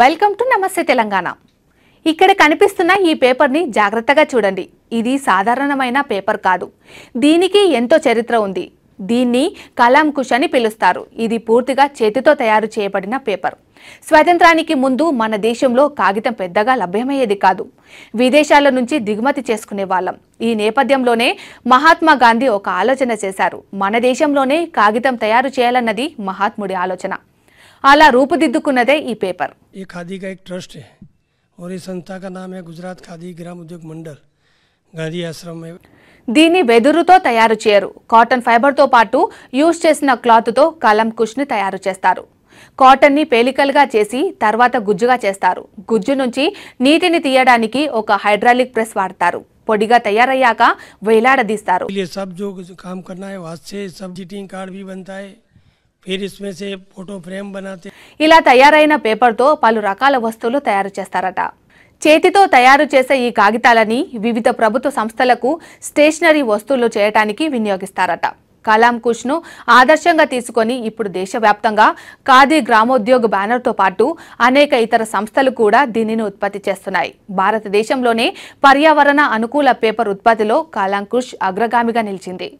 welcome to నమస్తే తెలంగాణ ఇక్కడ కనిపిస్తున్న ఈ పేపర్ని జాగ్రత్తగా చూడండి ఇది సాధారణమైన పేపర్ కాదు దీనికి ఎంతో చరిత్ర ఉంది దీన్ని కలాం కుష్ అని పిలుస్తారు ఇది పూర్తిగా చేతితో తయారు చేయబడిన పేపర్ స్వాతంత్రానికి ముందు మన దేశంలో కాగితం పెద్దగా లభ్యమయ్యేది కాదు విదేశాల నుంచి దిగుమతి చేసుకునే వాళ్ళం ఈ నేపథ్యంలోనే మహాత్మా గాంధీ ఒక ఆలోచన చేశారు మన దేశంలోనే కాగితం తయారు చేయాలన్నది మహాత్ముడి ఆలోచన అలా రూపుదిద్దుకున్నదే ఈ పేపర్ ఈ ఖాదీగా ఒక ట్రస్ట్ హై और इस संस्था का नाम है गुजरात గాంధీ ఆశ్రమం దీన్ని వెదురుతో తయారు చేయరు కాటన్ ఫైబర్తో పాటు యూజ్ చేసిన క్లాత్తో కలం కుష్ని తయారు చేస్తారు కాటన్ని పేలికలుగా చేసి తర్వాత గుజ్జుగా చేస్తారు గుజ్జు నుంచి నీటిని తీయడానికి ఒక హైడ్రాలిక్ ప్రెస్ వాడతారు పొడిగా తయారయ్యాక వేలాడదీస్తారు సబ్ జో కామ్ కర్నా సబ్ జీటింగ్ కార్డ్ భీ బన్తా ఇలా తయారైన పేపర్తో పలు రకాల వస్తువులు తయారు చేస్తారట చేతితో తయారు చేసే ఈ కాగితాలని వివిధ ప్రభుత్వ సంస్థలకు స్టేషనరీ వస్తువులు చేయటానికి వినియోగిస్తారట కలాం కుష్ను ఆదర్శంగా తీసుకొని ఇప్పుడు దేశవ్యాప్తంగా ఖాదీ గ్రామోద్యోగ బ్యానర్తో పాటు అనేక ఇతర సంస్థలు కూడా దీనిని ఉత్పత్తి చేస్తున్నాయి భారతదేశంలోనే పర్యావరణ అనుకూల పేపర్ ఉత్పత్తిలో కలాంకుష్ అగ్రగామిగా నిలిచింది